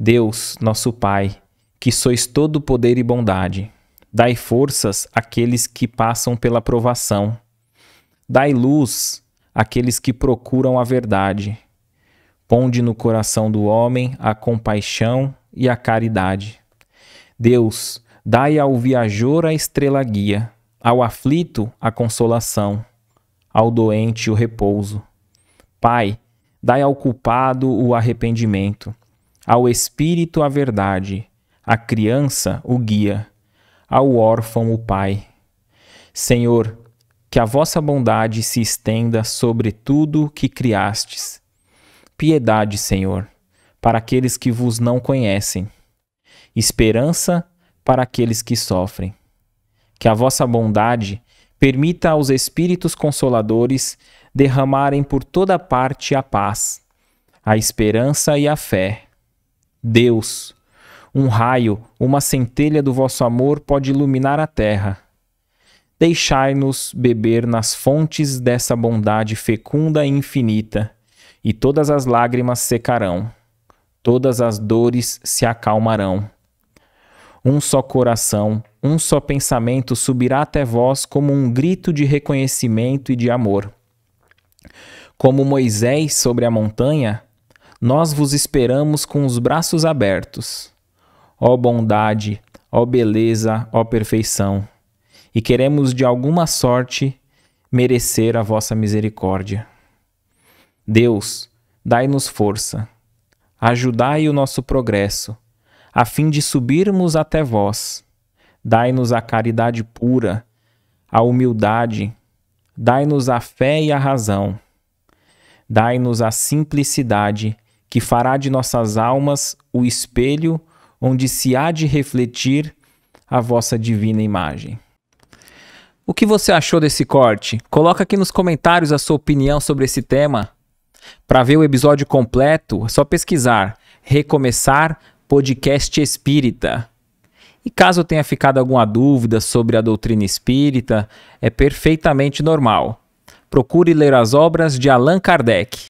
Deus, nosso Pai, que sois todo poder e bondade, dai forças àqueles que passam pela provação, dai luz àqueles que procuram a verdade, ponde no coração do homem a compaixão e a caridade. Deus, dai ao viajor a estrela guia, ao aflito a consolação, ao doente o repouso. Pai, dai ao culpado o arrependimento, ao espírito a verdade, à criança o guia, ao órfão o pai. Senhor, que a vossa bondade se estenda sobre tudo o que criastes. Piedade, Senhor, para aqueles que vos não conhecem. Esperança para aqueles que sofrem. Que a vossa bondade permita aos espíritos consoladores derramarem por toda parte a paz, a esperança e a fé Deus. Um raio, uma centelha do vosso amor pode iluminar a terra. Deixai-nos beber nas fontes dessa bondade fecunda e infinita, e todas as lágrimas secarão, todas as dores se acalmarão. Um só coração, um só pensamento subirá até vós como um grito de reconhecimento e de amor. Como Moisés sobre a montanha, nós vos esperamos com os braços abertos. Ó bondade, ó beleza, ó perfeição, e queremos de alguma sorte merecer a vossa misericórdia. Deus, dai-nos força, ajudai o nosso progresso, a fim de subirmos até vós. Dai-nos a caridade pura, a humildade, dai-nos a fé e a razão. Dai-nos a simplicidade que fará de nossas almas o espelho onde se há de refletir a vossa divina imagem. O que você achou desse corte? Coloca aqui nos comentários a sua opinião sobre esse tema. Para ver o episódio completo, é só pesquisar Recomeçar Podcast Espírita. E caso tenha ficado alguma dúvida sobre a doutrina espírita, é perfeitamente normal. Procure ler as obras de Allan Kardec.